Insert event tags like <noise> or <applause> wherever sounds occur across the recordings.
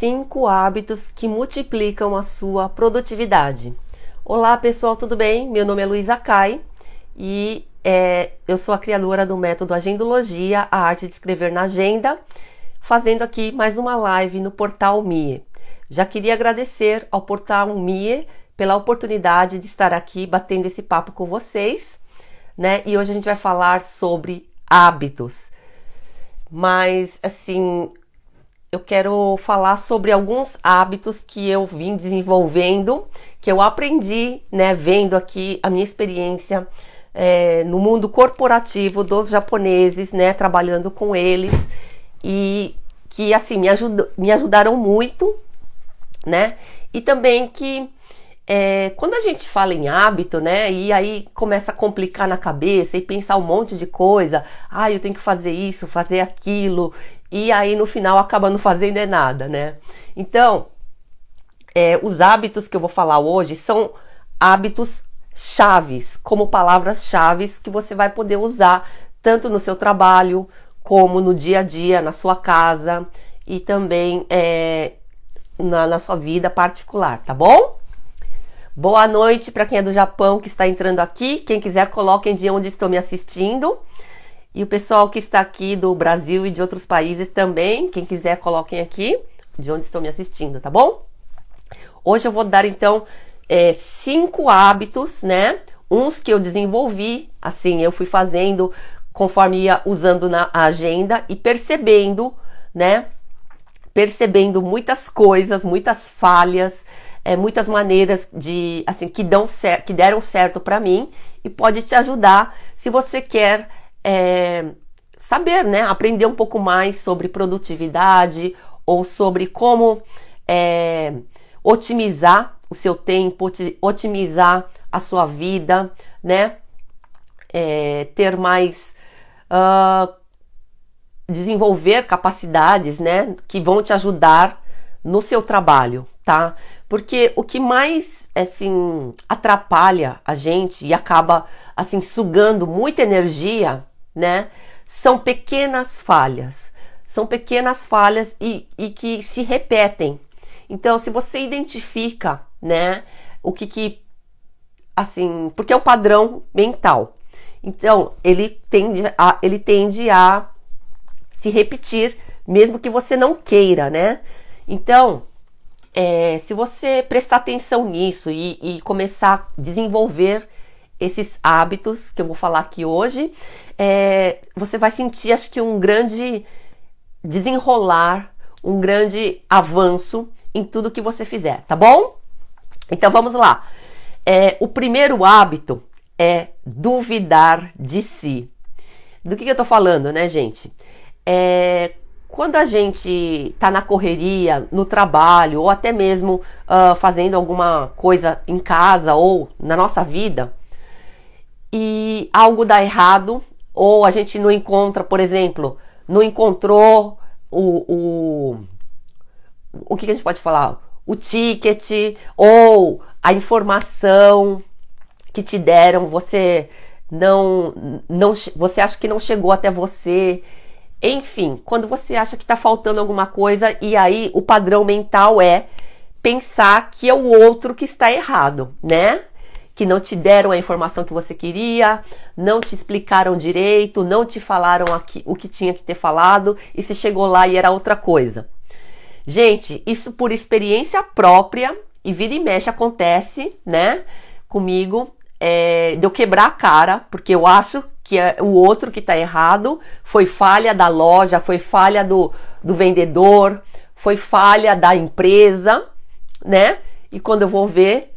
5 hábitos que multiplicam a sua produtividade. Olá pessoal, tudo bem? Meu nome é Luísa Kai e é, eu sou a criadora do método Agendologia, a arte de escrever na agenda, fazendo aqui mais uma live no portal MIE. Já queria agradecer ao portal MIE pela oportunidade de estar aqui batendo esse papo com vocês, né? E hoje a gente vai falar sobre hábitos. Mas assim, eu quero falar sobre alguns hábitos que eu vim desenvolvendo, que eu aprendi, né, vendo aqui a minha experiência é, no mundo corporativo dos japoneses, né, trabalhando com eles e que assim me, ajudou, me ajudaram muito, né, e também que é, quando a gente fala em hábito, né, e aí começa a complicar na cabeça e pensar um monte de coisa, ah, eu tenho que fazer isso, fazer aquilo, e aí no final acaba não fazendo é nada, né? Então, é, os hábitos que eu vou falar hoje são hábitos chaves, como palavras chaves que você vai poder usar tanto no seu trabalho, como no dia a dia, na sua casa e também é, na, na sua vida particular, tá bom? Boa noite para quem é do Japão que está entrando aqui. Quem quiser, coloquem de onde estão me assistindo. E o pessoal que está aqui do Brasil e de outros países também, quem quiser, coloquem aqui de onde estão me assistindo, tá bom? Hoje eu vou dar então é, cinco hábitos, né? Uns que eu desenvolvi, assim, eu fui fazendo conforme ia usando na agenda e percebendo, né? Percebendo muitas coisas, muitas falhas é, muitas maneiras de assim que dão que deram certo para mim e pode te ajudar se você quer é, saber, né, aprender um pouco mais sobre produtividade ou sobre como é, otimizar o seu tempo, otimizar a sua vida, né, é, ter mais uh, desenvolver capacidades, né, que vão te ajudar no seu trabalho, tá? Porque o que mais assim atrapalha a gente e acaba assim sugando muita energia, né? São pequenas falhas. São pequenas falhas e, e que se repetem. Então, se você identifica, né, o que que assim, porque é um padrão mental. Então, ele tende a, ele tende a se repetir mesmo que você não queira, né? Então, é, se você prestar atenção nisso e, e, começar a desenvolver esses hábitos que eu vou falar aqui hoje, é, você vai sentir, acho que, um grande desenrolar, um grande avanço em tudo que você fizer, tá bom? Então vamos lá. É, o primeiro hábito é duvidar de si. Do que, que eu tô falando, né, gente? É, quando a gente está na correria, no trabalho, ou até mesmo uh, fazendo alguma coisa em casa ou na nossa vida, e algo dá errado, ou a gente não encontra, por exemplo, não encontrou o. O, o que, que a gente pode falar? O ticket ou a informação que te deram, você não, não você acha que não chegou até você enfim, quando você acha que está faltando alguma coisa e aí o padrão mental é pensar que é o outro que está errado, né? Que não te deram a informação que você queria, não te explicaram direito, não te falaram aqui, o que tinha que ter falado e se chegou lá e era outra coisa. Gente, isso por experiência própria e vira e mexe acontece, né? Comigo, é, de eu quebrar a cara, porque eu acho que é o outro que está errado, foi falha da loja, foi falha do, do vendedor, foi falha da empresa, né? E quando eu vou ver,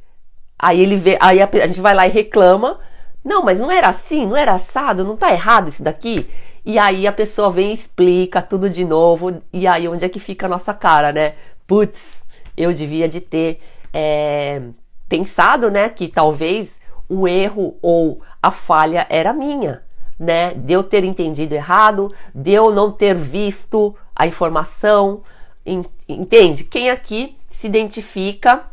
aí ele vê, aí a, a gente vai lá e reclama. Não, mas não era assim, não era assado, não tá errado isso daqui. E aí a pessoa vem e explica tudo de novo. E aí onde é que fica a nossa cara, né? Putz, eu devia de ter é, pensado, né? Que talvez o erro ou a falha era minha, né? De eu ter entendido errado, de eu não ter visto a informação. Entende? Quem aqui se identifica?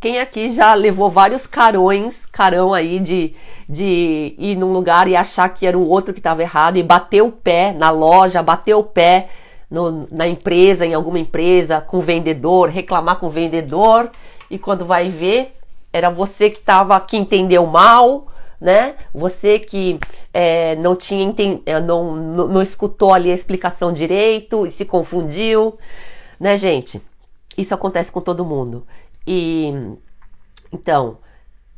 Quem aqui já levou vários carões, carão aí de, de ir num lugar e achar que era o outro que estava errado e bater o pé na loja, bater o pé no, na empresa, em alguma empresa, com o vendedor, reclamar com o vendedor e quando vai ver, era você que estava que entendeu mal, né? Você que é, não tinha enten... É, não, não, não escutou ali a explicação direito e se confundiu, né, gente? Isso acontece com todo mundo. E então,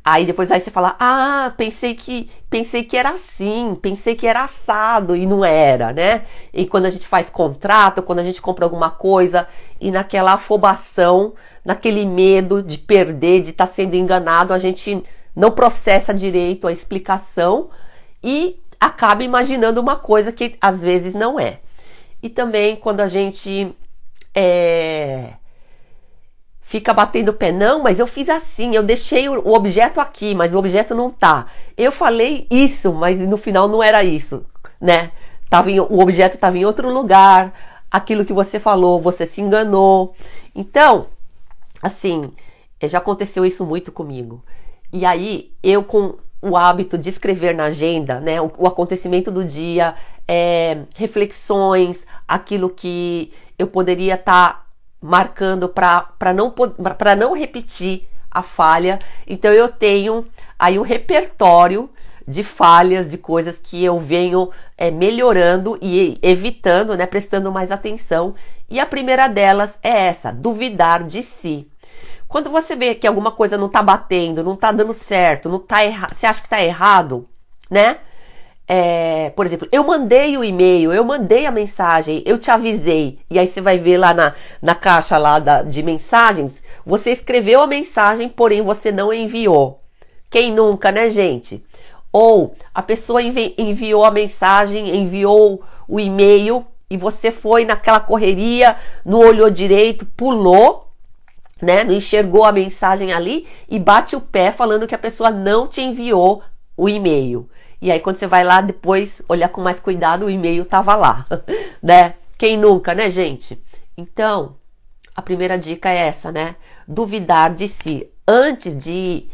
Aí depois aí você fala: "Ah, pensei que pensei que era assim, pensei que era assado e não era", né? E quando a gente faz contrato, quando a gente compra alguma coisa e naquela afobação, naquele medo de perder, de estar tá sendo enganado, a gente não processa direito a explicação e acaba imaginando uma coisa que às vezes não é. E também quando a gente é, fica batendo o pé, não, mas eu fiz assim, eu deixei o objeto aqui, mas o objeto não tá. Eu falei isso, mas no final não era isso, né? Tava em, o objeto estava em outro lugar, aquilo que você falou, você se enganou. Então, assim, eh, já aconteceu isso muito comigo. E aí, eu com o hábito de escrever na agenda, né, o, o acontecimento do dia, é, reflexões, aquilo que eu poderia estar tá marcando para não, para não repetir a falha. Então eu tenho aí um repertório de falhas, de coisas que eu venho é, melhorando e evitando, né, prestando mais atenção. E a primeira delas é essa: duvidar de si. Quando você vê que alguma coisa não tá batendo, não tá dando certo, não tá errado, você acha que tá errado, né? É, por exemplo, eu mandei o e-mail, eu mandei a mensagem, eu te avisei. E aí você vai ver lá na, na caixa lá da, de mensagens, você escreveu a mensagem, porém você não enviou. Quem nunca, né, gente? Ou a pessoa envi enviou a mensagem, enviou o e-mail e você foi naquela correria, não olhou direito, pulou, né? Não enxergou a mensagem ali e bate o pé falando que a pessoa não te enviou o e-mail. E aí quando você vai lá depois olhar com mais cuidado, o e-mail tava lá, <laughs> né? Quem nunca, né, gente? Então, a primeira dica é essa, né? Duvidar de si antes de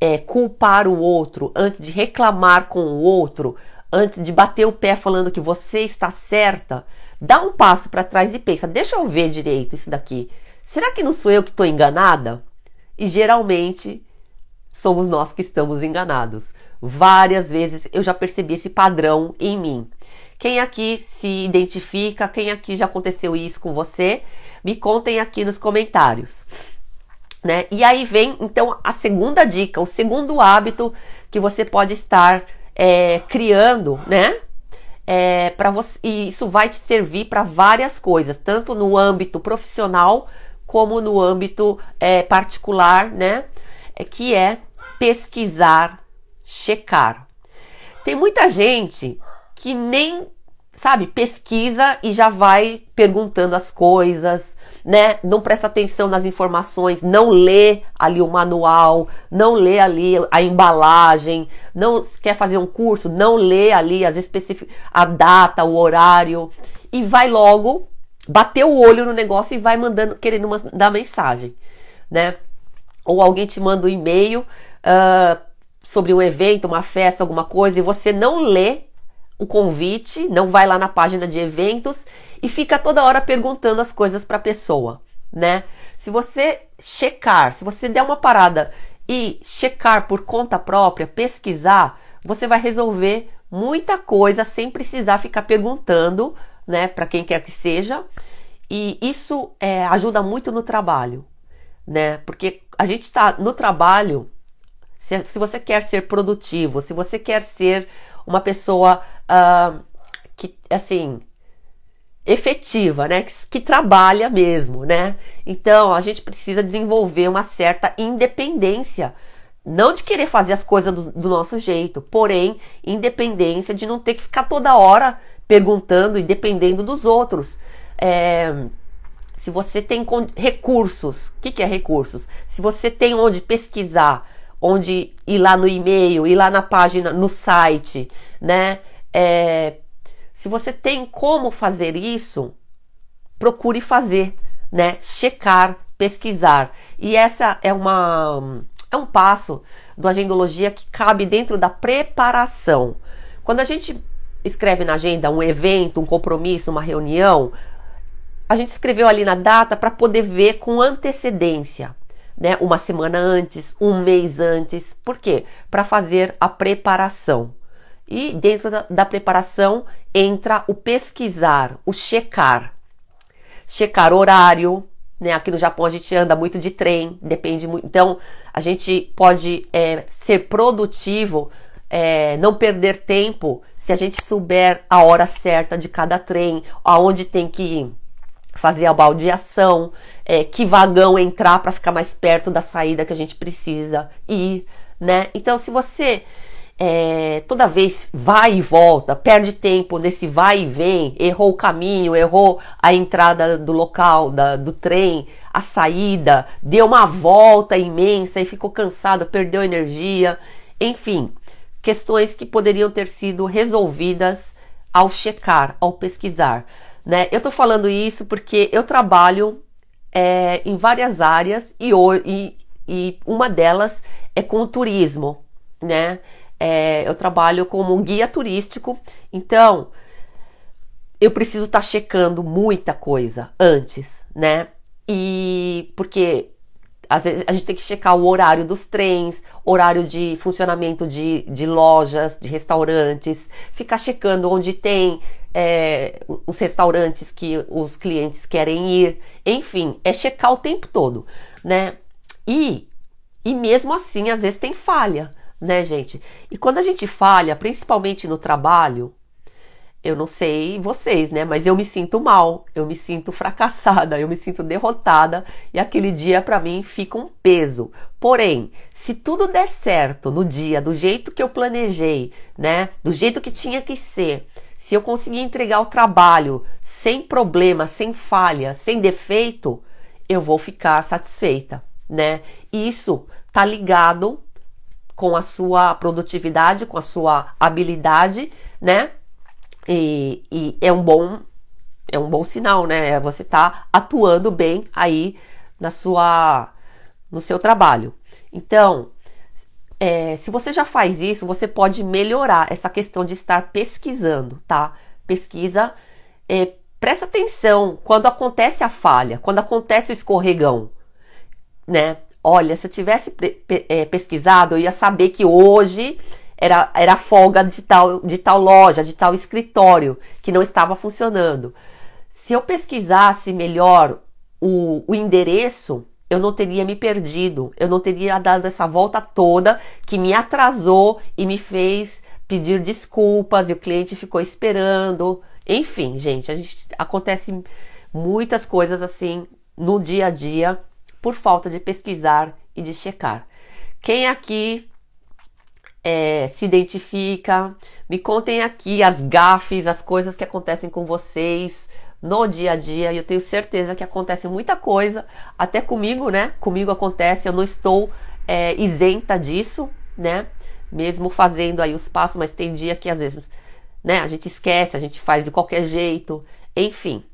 é, culpar o outro, antes de reclamar com o outro, antes de bater o pé falando que você está certa, dá um passo para trás e pensa: deixa eu ver direito isso daqui. Será que não sou eu que estou enganada? E geralmente somos nós que estamos enganados. Várias vezes eu já percebi esse padrão em mim. Quem aqui se identifica? Quem aqui já aconteceu isso com você? Me contem aqui nos comentários. Né? E aí vem então a segunda dica, o segundo hábito que você pode estar é, criando, né? É, para você, e isso vai te servir para várias coisas, tanto no âmbito profissional como no âmbito é, particular, né? É, que é pesquisar checar. Tem muita gente que nem, sabe, pesquisa e já vai perguntando as coisas, né? Não presta atenção nas informações, não lê ali o manual, não lê ali a embalagem, não quer fazer um curso, não lê ali as especific... a data, o horário e vai logo bater o olho no negócio e vai mandando, querendo dar mensagem, né? Ou alguém te manda um e-mail uh, sobre um evento, uma festa, alguma coisa, e você não lê o convite, não vai lá na página de eventos e fica toda hora perguntando as coisas para a pessoa, né? Se você checar, se você der uma parada e checar por conta própria, pesquisar, você vai resolver muita coisa sem precisar ficar perguntando, né, para quem quer que seja. E isso é, ajuda muito no trabalho, né? Porque a gente está no trabalho se, se você quer ser produtivo, se você quer ser uma pessoa uh, que, assim, efetiva, né? Que, que, trabalha mesmo, né? Então a gente precisa desenvolver uma certa independência. Não de querer fazer as coisas do, do, nosso jeito, porém, independência de não ter que ficar toda hora perguntando e dependendo dos outros. É, se você tem recursos, o que, que é recursos? Se você tem onde pesquisar, onde ir lá no e-mail, ir lá na página, no site, né? É, se você tem como fazer isso, procure fazer, né? Checar, pesquisar. E essa é uma é um passo do agendologia que cabe dentro da preparação. Quando a gente escreve na agenda um evento, um compromisso, uma reunião, a gente escreveu ali na data para poder ver com antecedência né, uma semana antes, um mês antes. Por quê? Para fazer a preparação. E dentro da, da, preparação entra o pesquisar, o checar. Checar horário, né? Aqui no Japão a gente anda muito de trem, depende muito. Então a gente pode é, ser produtivo, é, não perder tempo se a gente souber a hora certa de cada trem, aonde tem que ir fazer a baldeação, é, que vagão entrar para ficar mais perto da saída que a gente precisa ir, né? Então, se você é, toda vez vai e volta, perde tempo nesse vai e vem, errou o caminho, errou a entrada do local, da, do trem, a saída, deu uma volta imensa e ficou cansado, perdeu energia, enfim, questões que poderiam ter sido resolvidas ao checar, ao pesquisar. Né? Eu tô falando isso porque eu trabalho é, em várias áreas e, e, e, uma delas é com o turismo, né? É, eu trabalho como um guia turístico, então eu preciso estar tá checando muita coisa antes, né? E porque às vezes a gente tem que checar o horário dos trens, horário de funcionamento de, de lojas, de restaurantes, ficar checando onde tem é, os restaurantes que os clientes querem ir, enfim, é checar o tempo todo, né? E, e mesmo assim, às vezes tem falha, né, gente? E quando a gente falha, principalmente no trabalho, eu não sei vocês, né? Mas eu me sinto mal, eu me sinto fracassada, <laughs> eu me sinto derrotada e aquele dia para mim fica um peso. Porém, se tudo der certo no dia, do jeito que eu planejei, né? Do jeito que tinha que ser, se eu conseguir entregar o trabalho sem problema, sem falha, sem defeito, eu vou ficar satisfeita, né? Isso tá ligado com a sua produtividade, com a sua habilidade, né? E, e é um bom é um bom sinal, né? É você tá atuando bem aí na sua no seu trabalho. Então, é, se você já faz isso, você pode melhorar essa questão de estar pesquisando, tá? Pesquisa, é, presta atenção quando acontece a falha, quando acontece o escorregão, né? Olha, se eu tivesse é, pesquisado, eu ia saber que hoje era, era folga de tal, de tal loja, de tal escritório, que não estava funcionando. Se eu pesquisasse melhor o, o endereço, eu não teria me perdido, eu não teria dado essa volta toda que me atrasou e me fez pedir desculpas e o cliente ficou esperando. Enfim, gente, a gente acontece muitas coisas assim no dia a dia por falta de pesquisar e de checar. Quem aqui é, se identifica? Me contem aqui as gafes, as coisas que acontecem com vocês, no dia a dia e eu tenho certeza que acontece muita coisa, até comigo, né? Comigo acontece, eu não estou é, isenta disso, né? Mesmo fazendo aí os passos, mas tem dia que às vezes, né? A gente esquece, a gente faz de qualquer jeito, enfim,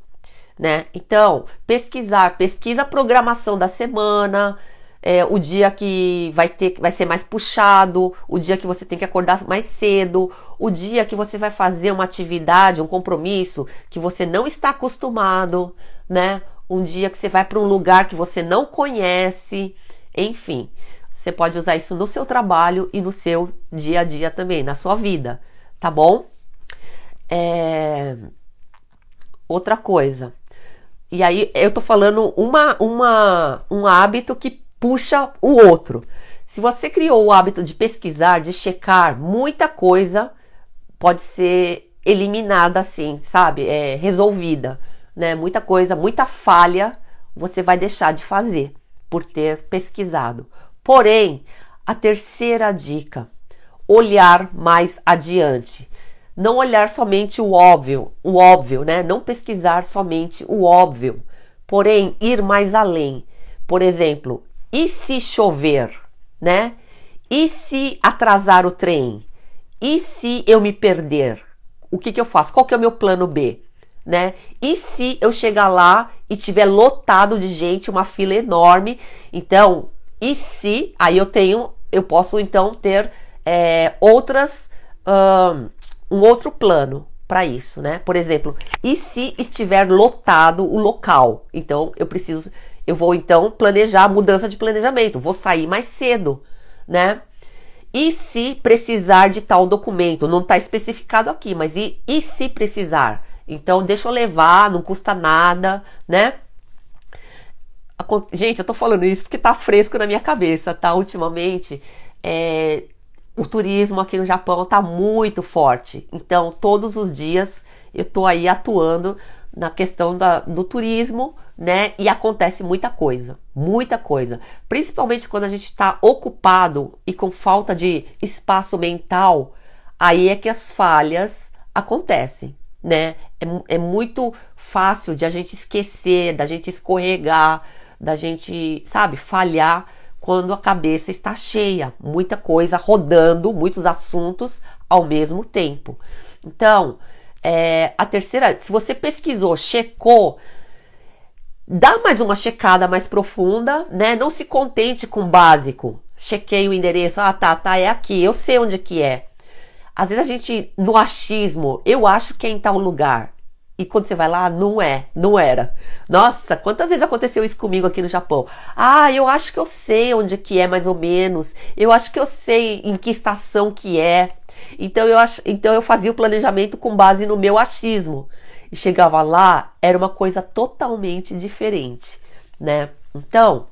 né? Então, pesquisar, pesquisa a programação da semana, é, o dia que vai ter, vai ser mais puxado, o dia que você tem que acordar mais cedo, o dia que você vai fazer uma atividade, um compromisso que você não está acostumado, né? Um dia que você vai para um lugar que você não conhece, enfim. Você pode usar isso no seu trabalho e no seu dia a dia também, na sua vida, tá bom? É... Outra coisa. E aí eu tô falando uma, uma, um hábito que puxa o outro. Se você criou o hábito de pesquisar, de checar, muita coisa pode ser eliminada assim, sabe? É resolvida, né? Muita coisa, muita falha você vai deixar de fazer por ter pesquisado. Porém, a terceira dica, olhar mais adiante. Não olhar somente o óbvio, o óbvio, né? Não pesquisar somente o óbvio, porém ir mais além. Por exemplo, e se chover, né? E se atrasar o trem? E se eu me perder? O que, que eu faço? Qual que é o meu plano B? Né? E se eu chegar lá e tiver lotado de gente, uma fila enorme? Então, e se? Aí eu tenho, eu posso então ter é, outras, um, um outro plano para isso, né? Por exemplo, e se estiver lotado o local? Então, eu preciso eu vou então planejar a mudança de planejamento, vou sair mais cedo, né? E se precisar de tal documento? Não está especificado aqui, mas e, e se precisar? Então, deixa eu levar, não custa nada, né? Gente, eu tô falando isso porque tá fresco na minha cabeça, tá? Ultimamente, é, o turismo aqui no Japão tá muito forte. Então, todos os dias eu tô aí atuando na questão da, do turismo né? E acontece muita coisa, muita coisa. Principalmente quando a gente está ocupado e com falta de espaço mental, aí é que as falhas acontecem, né? É, é muito fácil de a gente esquecer, da gente escorregar, da gente, sabe, falhar quando a cabeça está cheia, muita coisa rodando, muitos assuntos ao mesmo tempo. Então, é, a terceira, se você pesquisou, checou, Dá mais uma checada mais profunda, né? Não se contente com o básico. Chequei o endereço, ah tá, tá, é aqui, eu sei onde que é. Às vezes a gente, no achismo, eu acho que é em tal lugar. E quando você vai lá, não é, não era. Nossa, quantas vezes aconteceu isso comigo aqui no Japão? Ah, eu acho que eu sei onde que é mais ou menos. Eu acho que eu sei em que estação que é. Então eu, ach... então eu fazia o planejamento com base no meu achismo e chegava lá, era uma coisa totalmente diferente, né? Então,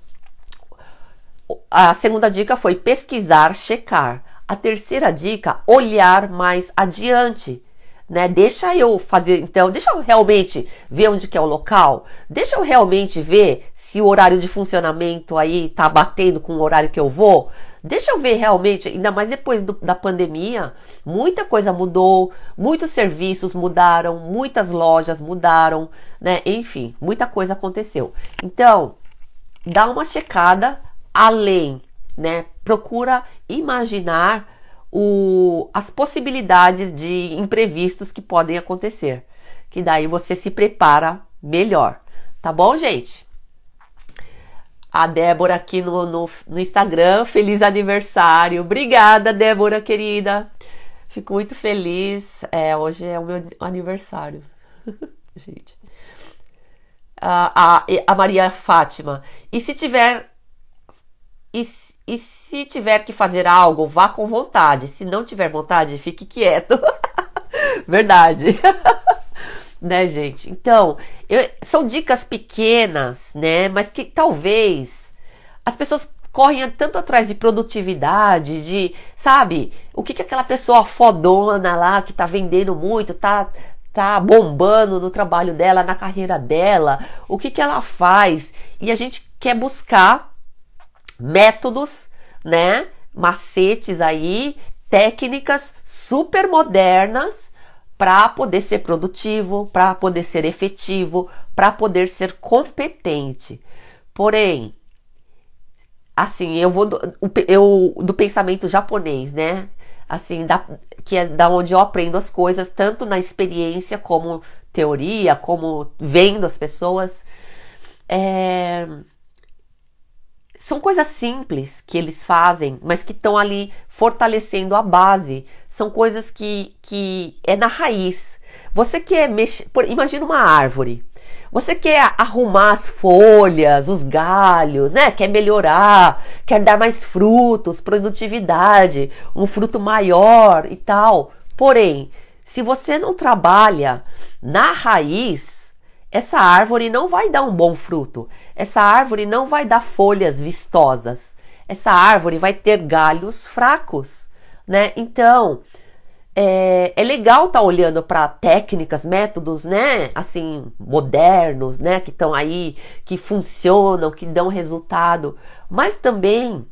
a segunda dica foi pesquisar, checar. A terceira dica, olhar mais adiante. Né? Deixa eu fazer, então, deixa eu realmente ver onde que é o local, deixa eu realmente ver se o horário de funcionamento aí tá batendo com o horário que eu vou. Deixa eu ver realmente, ainda mais depois do, da pandemia, muita coisa mudou, muitos serviços mudaram, muitas lojas mudaram, né? Enfim, muita coisa aconteceu. Então, dá uma checada além, né? Procura imaginar o, as possibilidades de imprevistos que podem acontecer, que daí você se prepara melhor. Tá bom, gente? a Débora aqui no, no, no, Instagram. Feliz aniversário! Obrigada, Débora querida! Fico muito feliz. É, hoje é o meu aniversário, <laughs> gente. A, a, a, Maria Fátima. E se tiver. E, e se tiver que fazer algo, vá com vontade. Se não tiver vontade, fique quieto. <laughs> Verdade. <laughs> né, gente? Então, eu, são dicas pequenas, né? Mas que talvez as pessoas correm tanto atrás de produtividade, de, sabe, o que, que aquela pessoa fodona lá que tá vendendo muito, tá tá bombando no trabalho dela, na carreira dela, o que que ela faz? E a gente quer buscar métodos, né? Macetes aí, técnicas super modernas para poder ser produtivo, para poder ser efetivo, para poder ser competente. Porém, assim, eu vou do, eu, do pensamento japonês, né? Assim, da, que é da onde eu aprendo as coisas, tanto na experiência como teoria, como vendo as pessoas. É, são coisas simples que eles fazem, mas que estão ali fortalecendo a base. São coisas que, que é na raiz. Você quer mexer. Por, imagina uma árvore. Você quer arrumar as folhas, os galhos, né? Quer melhorar, quer dar mais frutos, produtividade, um fruto maior e tal. Porém, se você não trabalha na raiz, essa árvore não vai dar um bom fruto, essa árvore não vai dar folhas vistosas, essa árvore vai ter galhos fracos, né? Então, é, é legal estar tá olhando para técnicas, métodos, né? Assim, modernos, né? Que estão aí, que funcionam, que dão resultado, mas também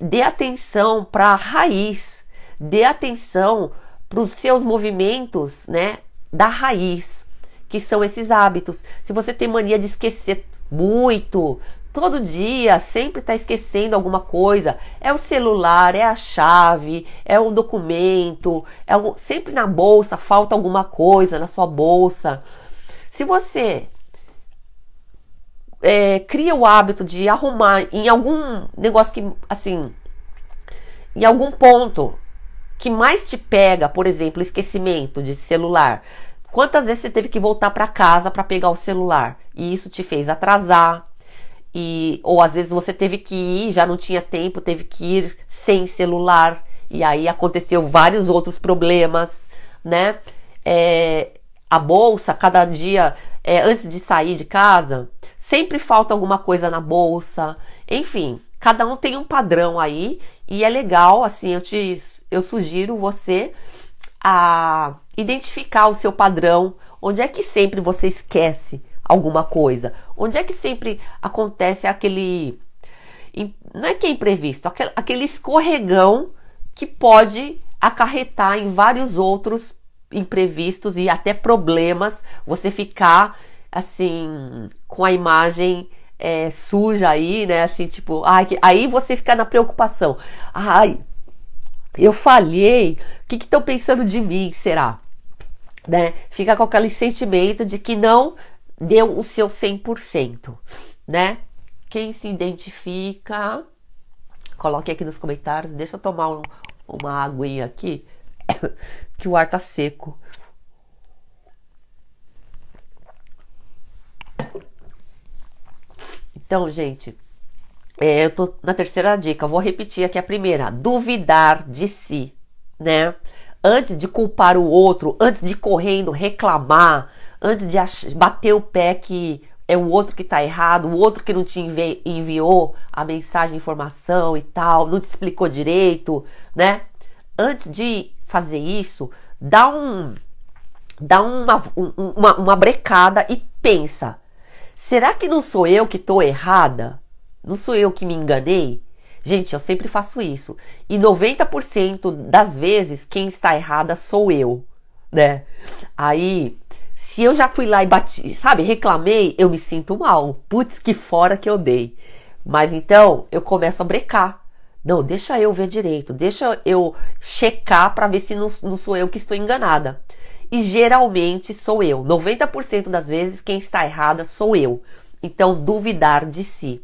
dê atenção para a raiz, dê atenção para os seus movimentos, né? Da raiz que são esses hábitos. Se você tem mania de esquecer muito, todo dia sempre está esquecendo alguma coisa. É o celular, é a chave, é um documento, é sempre na bolsa falta alguma coisa na sua bolsa. Se você é, cria o hábito de arrumar em algum negócio que assim, em algum ponto que mais te pega, por exemplo, esquecimento de celular. Quantas vezes você teve que voltar para casa para pegar o celular e isso te fez atrasar? E ou às vezes você teve que ir, já não tinha tempo, teve que ir sem celular e aí aconteceu vários outros problemas, né? É, a bolsa, cada dia, é, antes de sair de casa, sempre falta alguma coisa na bolsa. Enfim, cada um tem um padrão aí e é legal, assim, eu te eu sugiro você a identificar o seu padrão, onde é que sempre você esquece alguma coisa, onde é que sempre acontece aquele não é que é imprevisto, aquele escorregão que pode acarretar em vários outros imprevistos e até problemas, você ficar assim com a imagem é, suja aí, né? Assim, tipo, ai, aí você fica na preocupação. Ai, eu falhei, o que estão pensando de mim, será? Né? Fica com aquele sentimento de que não deu o seu 100%, né? Quem se identifica, coloque aqui nos comentários. Deixa eu tomar um, uma aguinha aqui, <coughs> que o ar tá seco. Então, gente, é, eu tô na terceira dica, vou repetir aqui a primeira: duvidar de si, né? Antes de culpar o outro, antes de correndo reclamar, antes de bater o pé que é o outro que tá errado, o outro que não te envi enviou a mensagem, informação e tal, não te explicou direito, né? Antes de fazer isso, dá um dá uma, um, uma, uma brecada e pensa: será que não sou eu que tô errada? Não sou eu que me enganei? Gente, eu sempre faço isso. E 90% das vezes quem está errada sou eu, né? Aí, se eu já fui lá e bati, sabe, reclamei, eu me sinto mal. Putz, que fora que eu dei. Mas então, eu começo a brecar. Não, deixa eu ver direito, deixa eu checar para ver se não, não sou eu que estou enganada. E geralmente sou eu. 90% das vezes quem está errada sou eu. Então, duvidar de si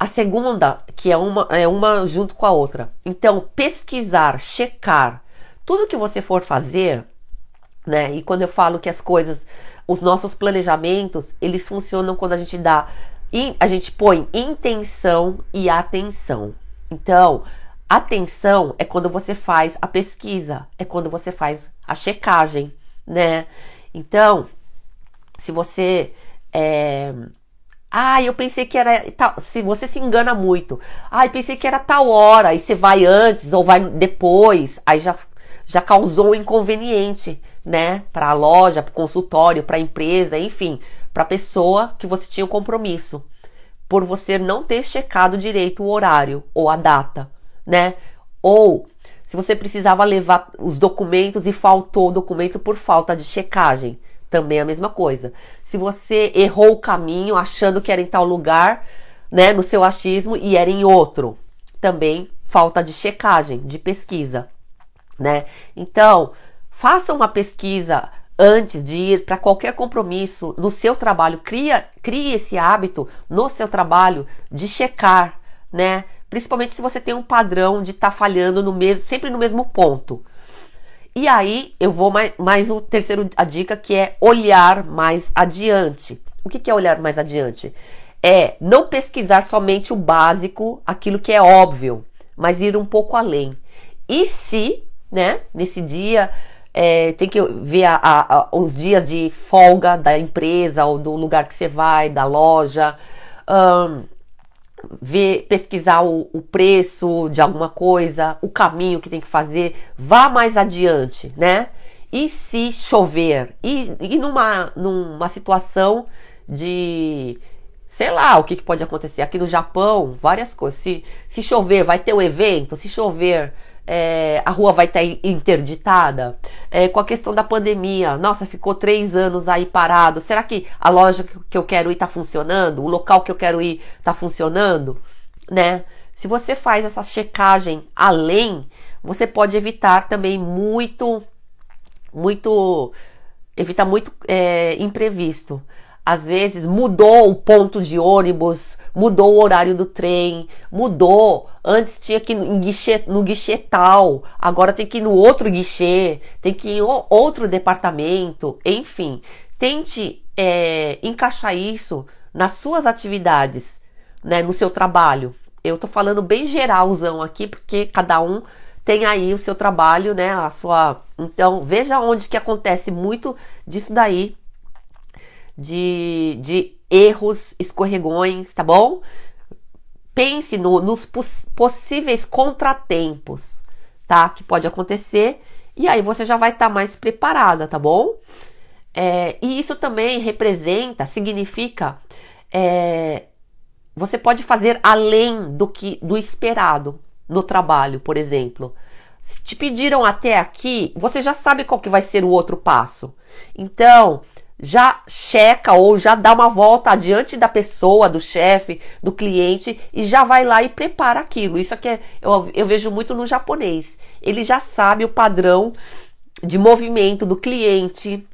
a segunda, que é uma, é uma junto com a outra. Então, pesquisar, checar, tudo que você for fazer, né? E quando eu falo que as coisas, os nossos planejamentos, eles funcionam quando a gente dá, a gente põe intenção e atenção. Então, atenção é quando você faz a pesquisa, é quando você faz a checagem, né? Então, se você é, ah, eu pensei que era tal. Se você se engana muito. Ah, eu pensei que era tal hora. E você vai antes ou vai depois. Aí já, já causou um inconveniente, né? Para a loja, para o consultório, para a empresa, enfim, para a pessoa que você tinha o um compromisso. Por você não ter checado direito o horário ou a data, né? Ou se você precisava levar os documentos e faltou o documento por falta de checagem também a mesma coisa. Se você errou o caminho achando que era em tal lugar, né, no seu achismo e era em outro, também falta de checagem, de pesquisa, né? Então, faça uma pesquisa antes de ir para qualquer compromisso no seu trabalho, cria, crie esse hábito no seu trabalho de checar, né? Principalmente se você tem um padrão de estar tá falhando no mesmo, sempre no mesmo ponto. E aí eu vou mais, mais o terceiro a dica que é olhar mais adiante. O que, que é olhar mais adiante? É não pesquisar somente o básico, aquilo que é óbvio, mas ir um pouco além. E se, né, nesse dia é, tem que ver a, a, os dias de folga da empresa ou do lugar que você vai, da loja. Um, ver, pesquisar o, o, preço de alguma coisa, o caminho que tem que fazer, vá mais adiante, né? E se chover? E, e numa, numa situação de sei lá o que, que, pode acontecer. Aqui no Japão, várias coisas. Se, se chover, vai ter um evento. Se chover, é, a rua vai estar interditada? É, com a questão da pandemia, nossa, ficou três anos aí parado. Será que a loja que eu quero ir está funcionando? O local que eu quero ir está funcionando? Né? Se você faz essa checagem além, você pode evitar também muito, muito, evitar muito é, imprevisto. Às vezes mudou o ponto de ônibus, mudou o horário do trem, mudou. Antes tinha que ir no guichê, no guichê tal, agora tem que ir no outro guichê, tem que ir em outro departamento, enfim. Tente é, encaixar isso nas suas atividades, né, no seu trabalho. Eu tô falando bem geralzão aqui, porque cada um tem aí o seu trabalho, né, a sua... Então, veja onde que acontece muito disso daí de, de erros, escorregões, tá bom? Pense no, nos poss possíveis contratempos, tá? Que pode acontecer e aí você já vai estar tá mais preparada, tá bom? É, e isso também representa, significa, é, você pode fazer além do que do esperado no trabalho, por exemplo. Se te pediram até aqui, você já sabe qual que vai ser o outro passo. Então, já checa ou já dá uma volta adiante da pessoa, do chefe, do cliente e já vai lá e prepara aquilo. Isso aqui é, eu, eu vejo muito no japonês. Ele já sabe o padrão de movimento do cliente,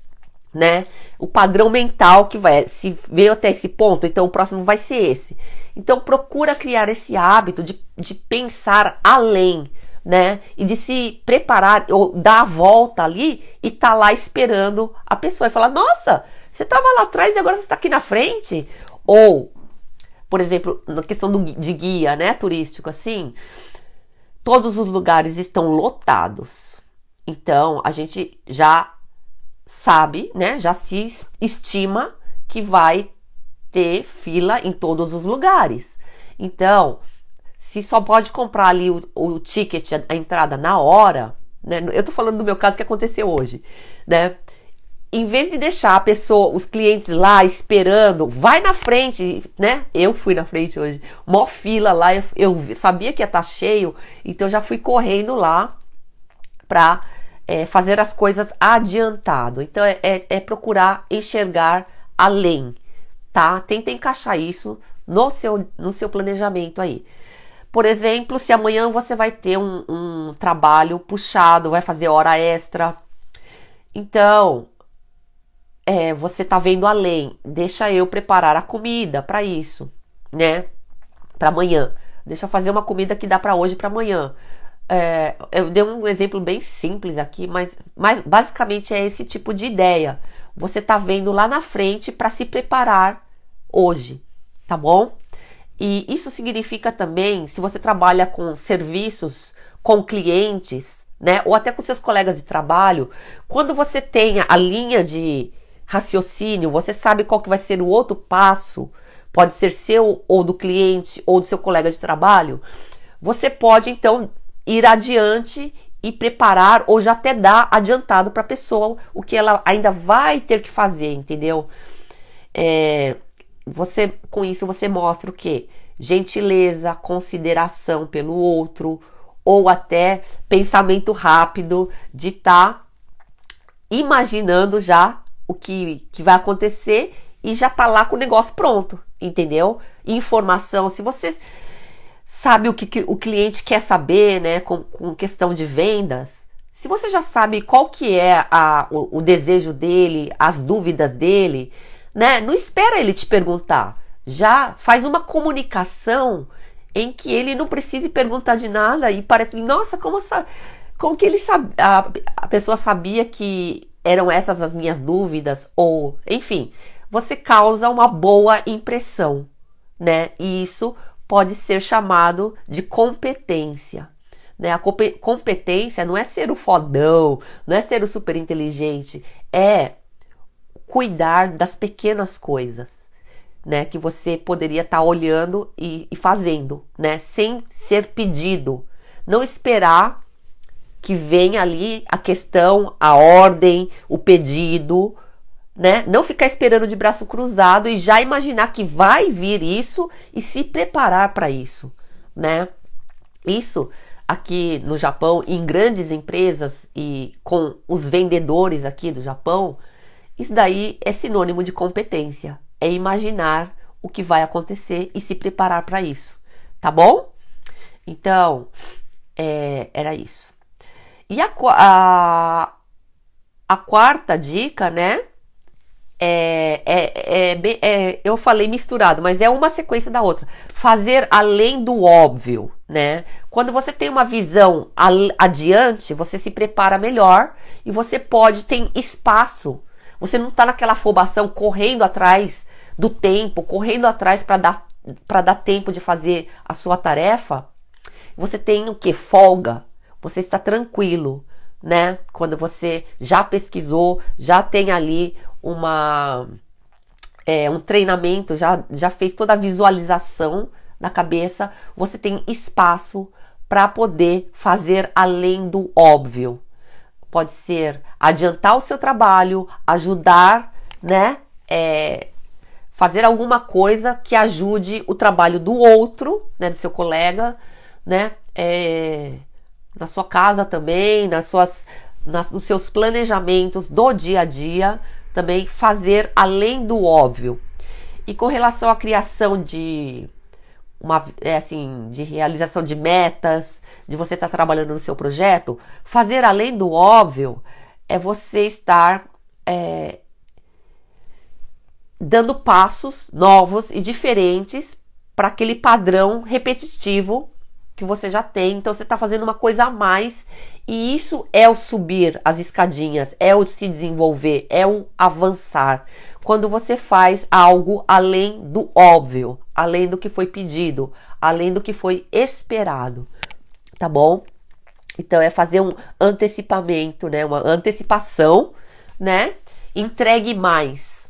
né? O padrão mental que vai, se veio até esse ponto, então o próximo vai ser esse. Então procura criar esse hábito de, de pensar além, né? E de se preparar ou dar a volta ali e tá lá esperando a pessoa e falar: "Nossa, você tava lá atrás e agora você tá aqui na frente?" Ou, por exemplo, na questão do, de guia, né, turístico assim, todos os lugares estão lotados. Então, a gente já sabe, né, já se estima que vai ter fila em todos os lugares. Então, se só pode comprar ali o, o ticket, a, a, entrada na hora, né? Eu tô falando do meu caso que aconteceu hoje, né? Em vez de deixar a pessoa, os clientes lá esperando, vai na frente, né? Eu fui na frente hoje, mó fila lá, eu, eu sabia que ia estar tá cheio, então já fui correndo lá pra é, fazer as coisas adiantado. Então é, é, é procurar enxergar além, tá? Tenta encaixar isso no seu, no seu planejamento aí. Por exemplo, se amanhã você vai ter um, um trabalho puxado, vai fazer hora extra. Então, é, você tá vendo além. Deixa eu preparar a comida para isso, né? Para amanhã. Deixa eu fazer uma comida que dá para hoje para amanhã. É, eu dei um exemplo bem simples aqui, mas, mas basicamente é esse tipo de ideia. Você tá vendo lá na frente para se preparar hoje, tá bom? E isso significa também, se você trabalha com serviços, com clientes, né, ou até com seus colegas de trabalho, quando você tenha a linha de raciocínio, você sabe qual que vai ser o outro passo, pode ser seu ou do cliente ou do seu colega de trabalho, você pode então ir adiante e preparar ou já até dar adiantado para a pessoa o que ela ainda vai ter que fazer, entendeu? É, você com isso você mostra o que? Gentileza, consideração pelo outro, ou até pensamento rápido de estar tá imaginando já o que, que vai acontecer e já tá lá com o negócio pronto, entendeu? Informação, se você sabe o que, que o cliente quer saber, né, com, com, questão de vendas, se você já sabe qual que é a, o, o desejo dele, as dúvidas dele, né? Não espera ele te perguntar. Já faz uma comunicação em que ele não precise perguntar de nada e parece, nossa, como sa como que ele sabe, a, a pessoa sabia que eram essas as minhas dúvidas ou, enfim, você causa uma boa impressão, né? E isso pode ser chamado de competência. Né? A competência não é ser o fodão, não é ser o super inteligente, é cuidar das pequenas coisas, né? Que você poderia estar tá olhando e, e fazendo, né? Sem ser pedido. Não esperar que venha ali a questão, a ordem, o pedido, né? Não ficar esperando de braço cruzado e já imaginar que vai vir isso e se preparar para isso, né? Isso aqui no Japão, em grandes empresas e com os vendedores aqui do Japão, isso daí é sinônimo de competência, é imaginar o que vai acontecer e se preparar para isso, tá bom? Então, é, era isso. E a, a, a quarta dica, né? É, é, é, é, eu falei misturado, mas é uma sequência da outra. Fazer além do óbvio, né? Quando você tem uma visão adiante, você se prepara melhor e você pode ter espaço você não está naquela afobação correndo atrás do tempo, correndo atrás para dar para dar tempo de fazer a sua tarefa. Você tem o que folga. Você está tranquilo, né? Quando você já pesquisou, já tem ali uma é, um treinamento, já já fez toda a visualização da cabeça, você tem espaço para poder fazer além do óbvio. Pode ser adiantar o seu trabalho, ajudar, né? É, fazer alguma coisa que ajude o trabalho do outro, né? Do seu colega, né? É, na sua casa também, nas suas, nas, nos seus planejamentos do dia a dia, também fazer além do óbvio. E com relação à criação de uma é assim de realização de metas, de você estar tá trabalhando no seu projeto, fazer além do óbvio é você estar é, dando passos novos e diferentes para aquele padrão repetitivo que você já tem. Então você está fazendo uma coisa a mais e isso é o subir as escadinhas, é o se desenvolver, é o avançar quando você faz algo além do óbvio, além do que foi pedido, além do que foi esperado, tá bom? Então é fazer um antecipamento, né? Uma antecipação, né? Entregue mais,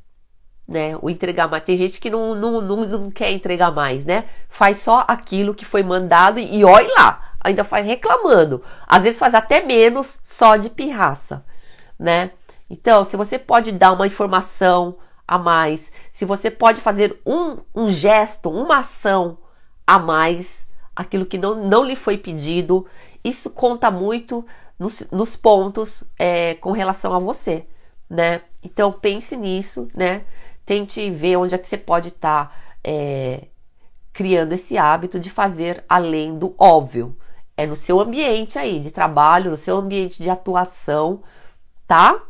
né? O entregar mais. Tem gente que não, não, não, não quer entregar mais, né? Faz só aquilo que foi mandado e, e olha lá, ainda faz reclamando. Às vezes faz até menos só de pirraça, né? Então, se você pode dar uma informação, a mais, se você pode fazer um, um gesto, uma ação a mais, aquilo que não, não lhe foi pedido, isso conta muito nos, nos pontos é, com relação a você, né? Então pense nisso, né? Tente ver onde é que você pode estar tá, é, criando esse hábito de fazer além do óbvio. É no seu ambiente aí de trabalho, no seu ambiente de atuação, tá?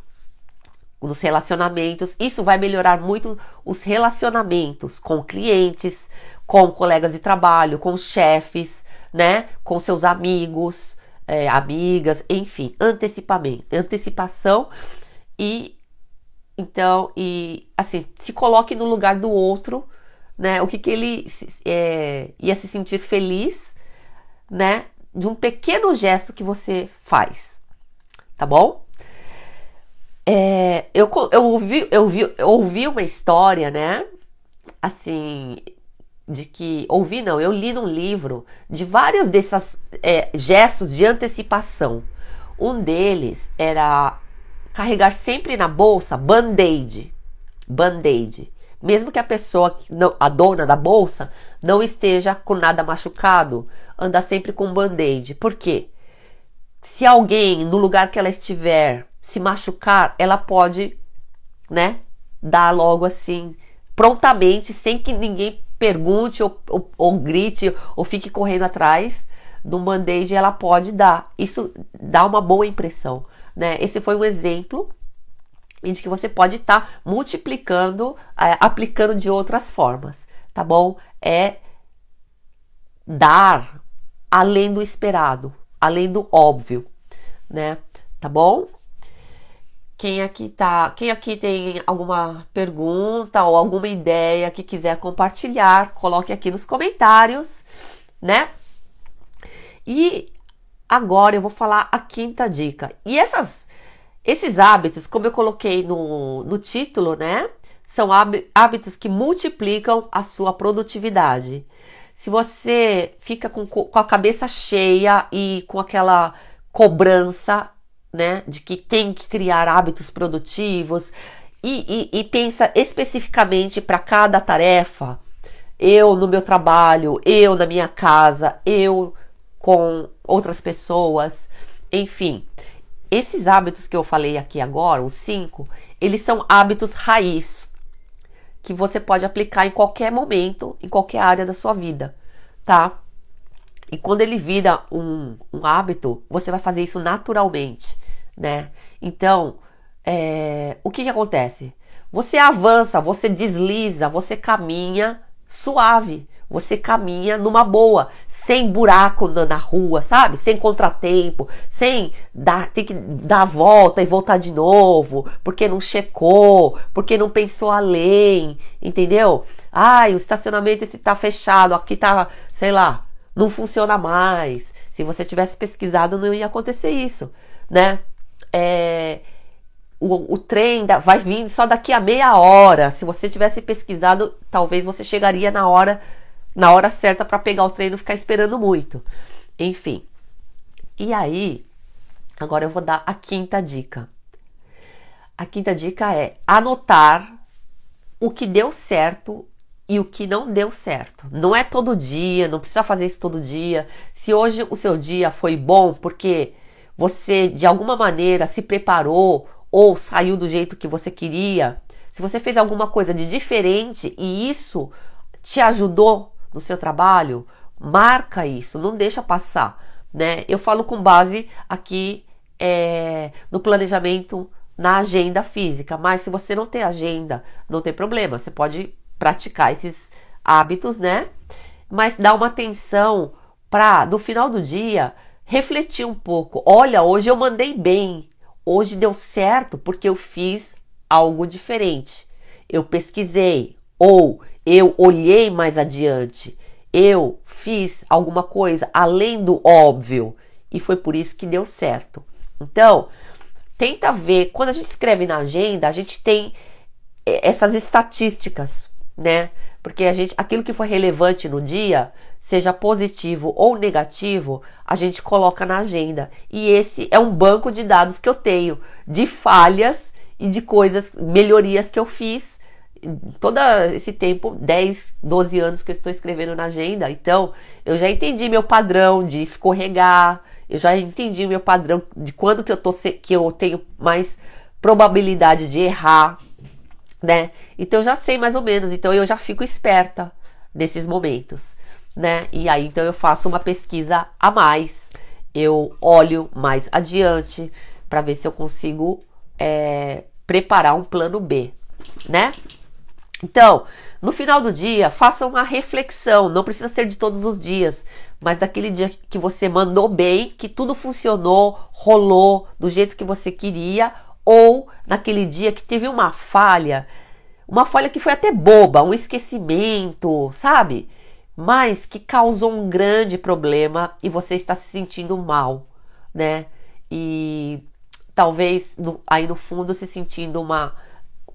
nos relacionamentos. Isso vai melhorar muito os relacionamentos com clientes, com colegas de trabalho, com chefes, né? Com seus amigos, é, amigas, enfim, antecipamento, antecipação e então e assim se coloque no lugar do outro, né? O que que ele é, ia se sentir feliz, né? De um pequeno gesto que você faz, tá bom? É, eu, eu, ouvi, eu, ouvi, eu ouvi uma história, né? Assim, de que. Ouvi não, eu li num livro de vários desses é, gestos de antecipação. Um deles era carregar sempre na bolsa band-aid. Band-aid. Mesmo que a pessoa, a dona da bolsa, não esteja com nada machucado, anda sempre com band-aid. Por quê? Se alguém, no lugar que ela estiver, se machucar, ela pode, né, dar logo assim, prontamente, sem que ninguém pergunte ou, ou, ou grite ou fique correndo atrás do band-aid, ela pode dar. Isso dá uma boa impressão, né? Esse foi um exemplo de que você pode estar tá multiplicando, é, aplicando de outras formas, tá bom? É dar além do esperado, além do óbvio, né? Tá bom? Quem aqui tá, quem aqui tem alguma pergunta ou alguma ideia que quiser compartilhar, coloque aqui nos comentários, né? E agora eu vou falar a quinta dica. E essas esses hábitos, como eu coloquei no, no título, né? São hábitos que multiplicam a sua produtividade. Se você fica com, com a cabeça cheia e com aquela cobrança, né? De que tem que criar hábitos produtivos e, e, e pensa especificamente para cada tarefa. Eu no meu trabalho, eu na minha casa, eu com outras pessoas, enfim. Esses hábitos que eu falei aqui agora, os cinco, eles são hábitos raiz que você pode aplicar em qualquer momento, em qualquer área da sua vida, tá? E quando ele vira um, um hábito, você vai fazer isso naturalmente né? Então, é, o que, que acontece? Você avança, você desliza, você caminha suave, você caminha numa boa, sem buraco na, na rua, sabe? Sem contratempo, sem dar, ter que dar a volta e voltar de novo, porque não checou, porque não pensou além, entendeu? Ai, o estacionamento esse tá fechado, aqui tá, sei lá, não funciona mais. Se você tivesse pesquisado, não ia acontecer isso, né? é, o, o, trem da, vai vir só daqui a meia hora. Se você tivesse pesquisado, talvez você chegaria na hora na hora certa para pegar o trem e não ficar esperando muito. Enfim. E aí, agora eu vou dar a quinta dica. A quinta dica é anotar o que deu certo e o que não deu certo. Não é todo dia, não precisa fazer isso todo dia. Se hoje o seu dia foi bom porque você de alguma maneira se preparou ou saiu do jeito que você queria, se você fez alguma coisa de diferente e isso te ajudou no seu trabalho, marca isso, não deixa passar, né? Eu falo com base aqui é, no planejamento na agenda física, mas se você não tem agenda, não tem problema, você pode praticar esses hábitos, né? Mas dá uma atenção para no final do dia refletir um pouco. Olha, hoje eu mandei bem. Hoje deu certo porque eu fiz algo diferente. Eu pesquisei ou eu olhei mais adiante. Eu fiz alguma coisa além do óbvio e foi por isso que deu certo. Então, tenta ver, quando a gente escreve na agenda, a gente tem eh, essas estatísticas, né? Porque a gente, aquilo que foi relevante no dia, seja positivo ou negativo, a gente coloca na agenda. E esse é um banco de dados que eu tenho de falhas e de coisas, melhorias que eu fiz todo esse tempo, 10, 12 anos que eu estou escrevendo na agenda. Então, eu já entendi meu padrão de escorregar, eu já entendi meu padrão de quando que eu tô que eu tenho mais probabilidade de errar né? Então eu já sei mais ou menos, então eu já fico esperta nesses momentos, né? E aí então eu faço uma pesquisa a mais, eu olho mais adiante para ver se eu consigo é, preparar um plano B, né? Então, no final do dia, faça uma reflexão, não precisa ser de todos os dias, mas daquele dia que você mandou bem, que tudo funcionou, rolou do jeito que você queria, ou naquele dia que teve uma falha, uma falha que foi até boba, um esquecimento, sabe? Mas que causou um grande problema e você está se sentindo mal, né? E talvez no, aí no fundo se sentindo uma,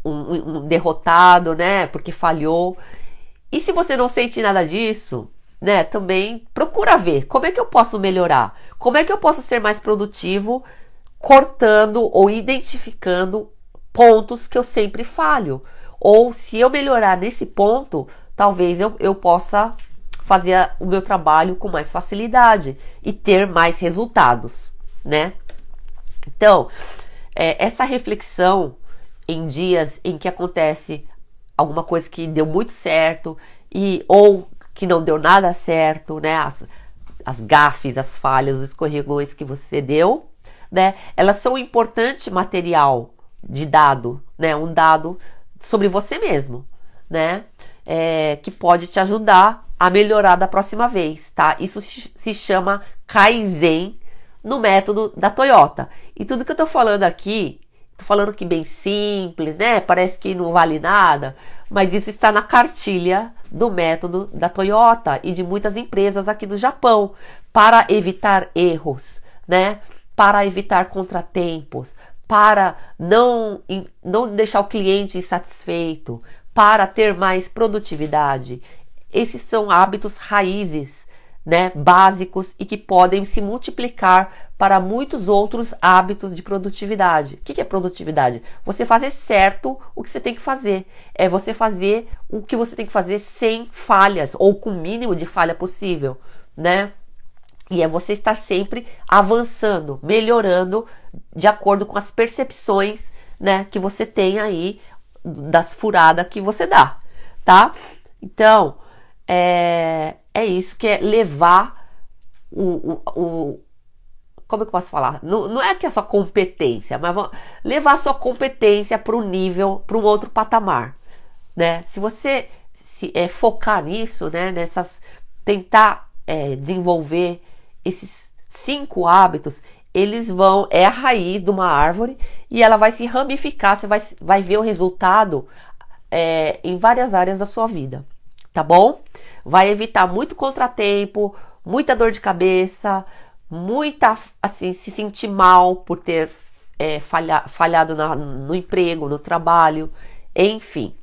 um, um derrotado, né? Porque falhou. E se você não sente nada disso, né? Também procura ver como é que eu posso melhorar, como é que eu posso ser mais produtivo cortando ou identificando pontos que eu sempre falho. Ou se eu melhorar nesse ponto, talvez eu, eu possa fazer o meu trabalho com mais facilidade e ter mais resultados, né? Então, é, essa reflexão em dias em que acontece alguma coisa que deu muito certo e ou que não deu nada certo, né? As, as gafes, as falhas, os escorregões que você deu, né? Elas são um importante material de dado, né? Um dado sobre você mesmo, né? É, que pode te ajudar a melhorar da próxima vez, tá? Isso se chama Kaizen no método da Toyota. E tudo que eu tô falando aqui, tô falando que bem simples, né? Parece que não vale nada, mas isso está na cartilha do método da Toyota e de muitas empresas aqui do Japão para evitar erros, né? para evitar contratempos, para não, não deixar o cliente insatisfeito, para ter mais produtividade. Esses são hábitos raízes, né, básicos e que podem se multiplicar para muitos outros hábitos de produtividade. O que é produtividade? Você fazer certo o que você tem que fazer. É você fazer o que você tem que fazer sem falhas ou com o mínimo de falha possível, né? E é você estar sempre avançando, melhorando de acordo com as percepções, né, que você tem aí das furadas que você dá, tá? Então, é, é isso que é levar o, o, o como é que eu posso falar? Não, não, é que é só competência, mas levar a sua competência para um nível, para um outro patamar, né? Se você se é, focar nisso, né, nessas tentar é, desenvolver esses cinco hábitos, eles vão, é a raiz de uma árvore e ela vai se ramificar, você vai, vai ver o resultado é, em várias áreas da sua vida, tá bom? Vai evitar muito contratempo, muita dor de cabeça, muita, assim, se sentir mal por ter é, falha, falhado na, no emprego, no trabalho, enfim.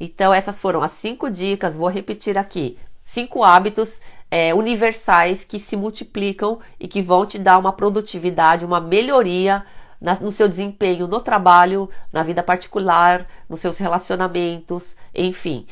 Então, essas foram as cinco dicas, vou repetir aqui. Cinco hábitos é, universais que se multiplicam e que vão te dar uma produtividade, uma melhoria na, no seu desempenho no trabalho, na vida particular, nos seus relacionamentos, enfim.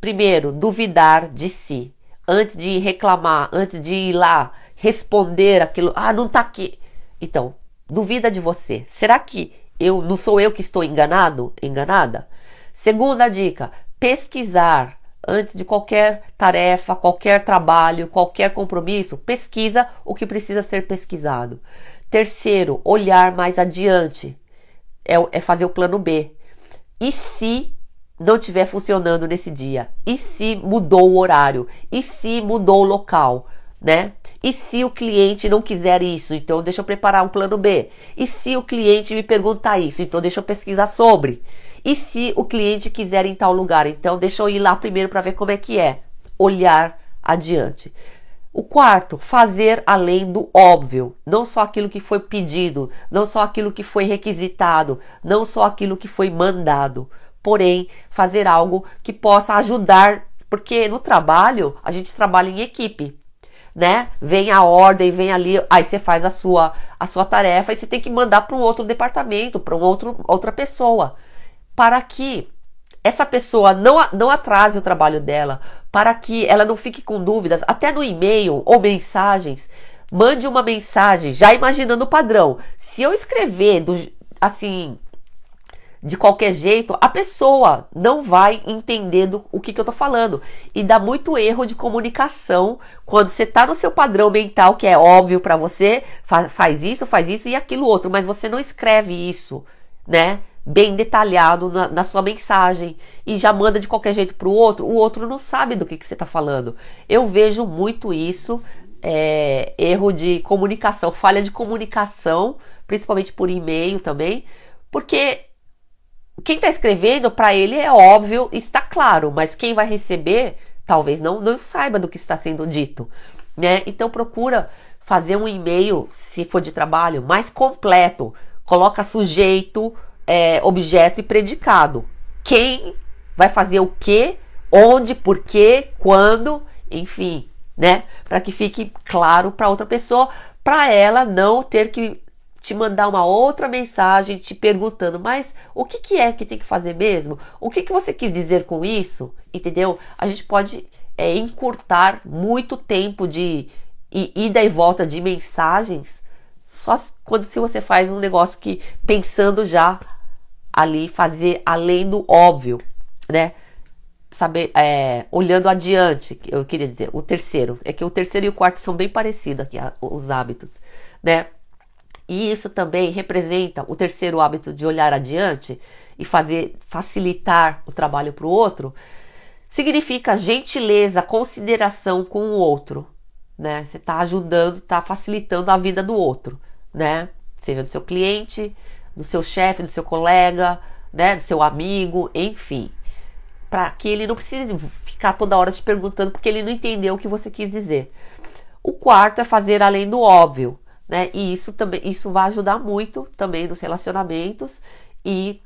Primeiro, duvidar de si. Antes de reclamar, antes de ir lá responder aquilo, ah, não tá aqui. Então, duvida de você. Será que eu não sou eu que estou enganado, enganada? Segunda dica, pesquisar antes de qualquer tarefa, qualquer trabalho, qualquer compromisso, pesquisa o que precisa ser pesquisado. Terceiro, olhar mais adiante, é, é fazer o plano B. E se não estiver funcionando nesse dia? E se mudou o horário? E se mudou o local? Né? E se o cliente não quiser isso? Então deixa eu preparar um plano B. E se o cliente me perguntar isso? Então deixa eu pesquisar sobre. E se o cliente quiser em tal lugar, então deixa eu ir lá primeiro para ver como é que é. Olhar adiante. O quarto, fazer além do óbvio, não só aquilo que foi pedido, não só aquilo que foi requisitado, não só aquilo que foi mandado, porém fazer algo que possa ajudar, porque no trabalho a gente trabalha em equipe, né? Vem a ordem, vem ali, aí você faz a sua a sua tarefa e você tem que mandar para um outro departamento, para um outro outra pessoa para que essa pessoa não, não atrase o trabalho dela, para que ela não fique com dúvidas, até no e-mail ou mensagens, mande uma mensagem já imaginando o padrão. Se eu escrever do, assim, de qualquer jeito, a pessoa não vai entendendo o que, que eu tô falando. E dá muito erro de comunicação quando você tá no seu padrão mental, que é óbvio para você, faz faz isso, faz isso e aquilo outro, mas você não escreve isso, né? bem detalhado na, na, sua mensagem e já manda de qualquer jeito para o outro, o outro não sabe do que, que você está falando. Eu vejo muito isso, é, erro de comunicação, falha de comunicação, principalmente por e-mail também, porque quem está escrevendo, para ele é óbvio, está claro, mas quem vai receber talvez não, não saiba do que está sendo dito. Né? Então procura fazer um e-mail, se for de trabalho, mais completo. Coloca sujeito, é, objeto e predicado. Quem vai fazer o que, onde, por quê, quando, enfim, né? Para que fique claro para outra pessoa, para ela não ter que te mandar uma outra mensagem te perguntando, mas o que, que é que tem que fazer mesmo? O que, que você quis dizer com isso? Entendeu? A gente pode é, encurtar muito tempo de ida e volta de mensagens só quando se você faz um negócio que pensando já ali fazer além do óbvio, né? Saber, é, olhando adiante, eu queria dizer, o terceiro. É que o terceiro e o quarto são bem parecidos aqui, os hábitos, né? E isso também representa o terceiro hábito de olhar adiante e fazer facilitar o trabalho para o outro. Significa gentileza, consideração com o outro, né? Você está ajudando, está facilitando a vida do outro né? Seja do seu cliente, do seu chefe, do seu colega, né? Do seu amigo, enfim. Para que ele não precise ficar toda hora te perguntando porque ele não entendeu o que você quis dizer. O quarto é fazer além do óbvio, né? E isso também isso vai ajudar muito também nos relacionamentos e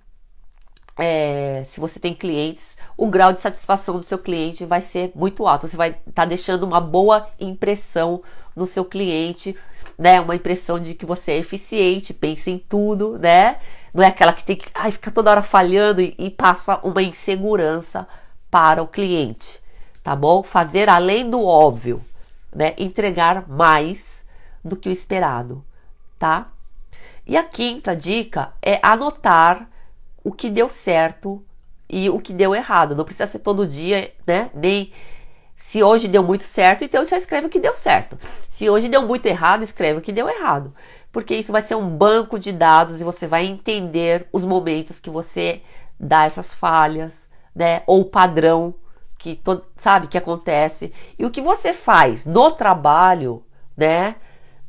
é, se você tem clientes, o grau de satisfação do seu cliente vai ser muito alto. Você vai estar tá deixando uma boa impressão no seu cliente né? Uma impressão de que você é eficiente, pensa em tudo, né? Não é aquela que tem que ai, fica toda hora falhando e, e passa uma insegurança para o cliente, tá bom? Fazer além do óbvio, né? Entregar mais do que o esperado, tá? E a quinta dica é anotar o que deu certo e o que deu errado. Não precisa ser todo dia, né? Nem se hoje deu muito certo, então você escreve o que deu certo. Se hoje deu muito errado, escreve o que deu errado. Porque isso vai ser um banco de dados e você vai entender os momentos que você dá essas falhas, né? Ou padrão que todo, sabe que acontece. E o que você faz no trabalho, né?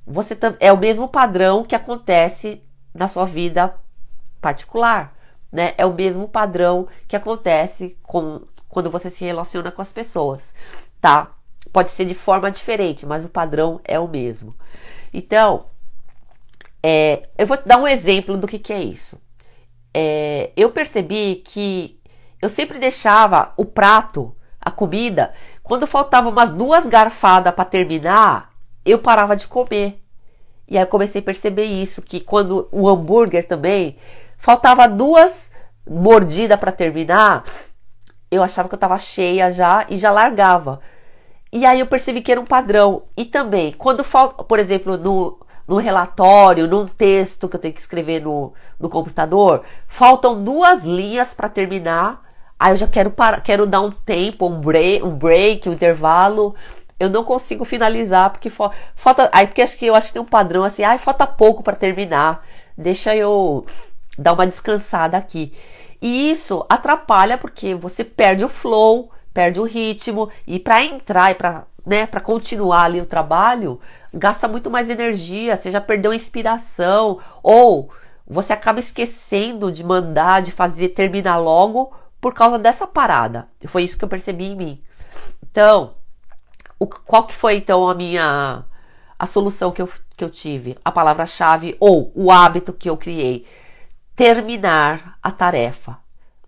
Você é o mesmo padrão que acontece na sua vida particular, né? É o mesmo padrão que acontece com quando você se relaciona com as pessoas, tá? Pode ser de forma diferente, mas o padrão é o mesmo. Então, é, eu vou te dar um exemplo do que, que é isso. É, eu percebi que eu sempre deixava o prato, a comida, quando faltava umas duas garfadas para terminar, eu parava de comer. E aí eu comecei a perceber isso, que quando o hambúrguer também faltava duas mordidas para terminar, eu achava que eu estava cheia já e já largava. E aí eu percebi que era um padrão. E também, quando falta, por exemplo, no, no relatório, num texto que eu tenho que escrever no, no computador, faltam duas linhas para terminar. Aí eu já quero parar, quero dar um tempo, um break, um break, um intervalo. Eu não consigo finalizar porque falta, aí porque acho que eu acho que tem um padrão assim, ai, falta pouco para terminar. Deixa eu dar uma descansada aqui. E isso atrapalha porque você perde o flow, perde o ritmo e para entrar e para né, para continuar ali o trabalho, gasta muito mais energia, você já perdeu a inspiração ou você acaba esquecendo de mandar, de fazer, terminar logo por causa dessa parada. Foi isso que eu percebi em mim. Então, o, qual que foi então a minha a solução que eu, que eu tive? A palavra-chave ou o hábito que eu criei terminar a tarefa.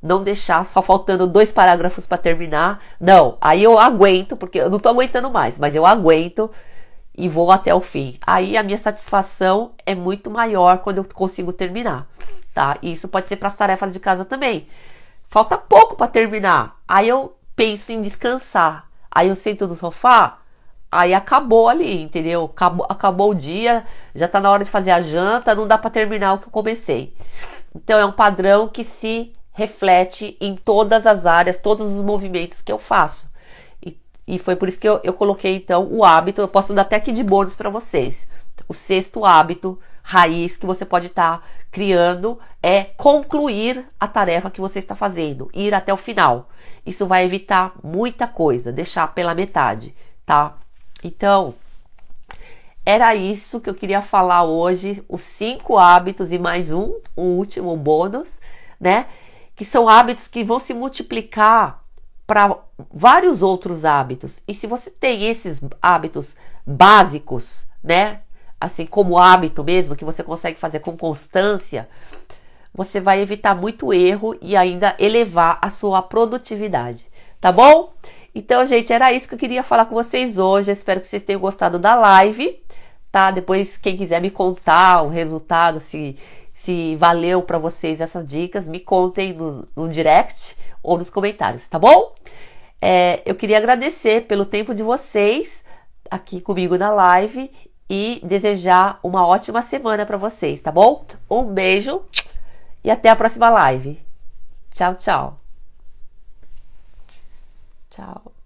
Não deixar só faltando dois parágrafos para terminar. Não, aí eu aguento, porque eu não estou aguentando mais, mas eu aguento e vou até o fim. Aí a minha satisfação é muito maior quando eu consigo terminar, tá? E isso pode ser para as tarefas de casa também. Falta pouco para terminar. Aí eu penso em descansar. Aí eu sento no sofá, aí acabou ali, entendeu? Acabou, acabou o dia, já tá na hora de fazer a janta, não dá para terminar o que eu comecei. Então é um padrão que se reflete em todas as áreas, todos os movimentos que eu faço. E, e foi por isso que eu, eu, coloquei então o hábito. Eu posso dar até aqui de bônus para vocês. O sexto hábito raiz que você pode estar tá criando é concluir a tarefa que você está fazendo, ir até o final. Isso vai evitar muita coisa, deixar pela metade, tá? Então, era isso que eu queria falar hoje, os cinco hábitos e mais um, o último bônus, né? Que são hábitos que vão se multiplicar para vários outros hábitos. E se você tem esses hábitos básicos, né? Assim, como hábito mesmo, que você consegue fazer com constância, você vai evitar muito erro e ainda elevar a sua produtividade, tá bom? Então, gente, era isso que eu queria falar com vocês hoje. espero que vocês tenham gostado da live tá? Depois, quem quiser me contar o resultado, se, se valeu para vocês essas dicas, me contem no, no, direct ou nos comentários, tá bom? É, eu queria agradecer pelo tempo de vocês aqui comigo na live e desejar uma ótima semana para vocês, tá bom? Um beijo e até a próxima live. Tchau, tchau. Tchau.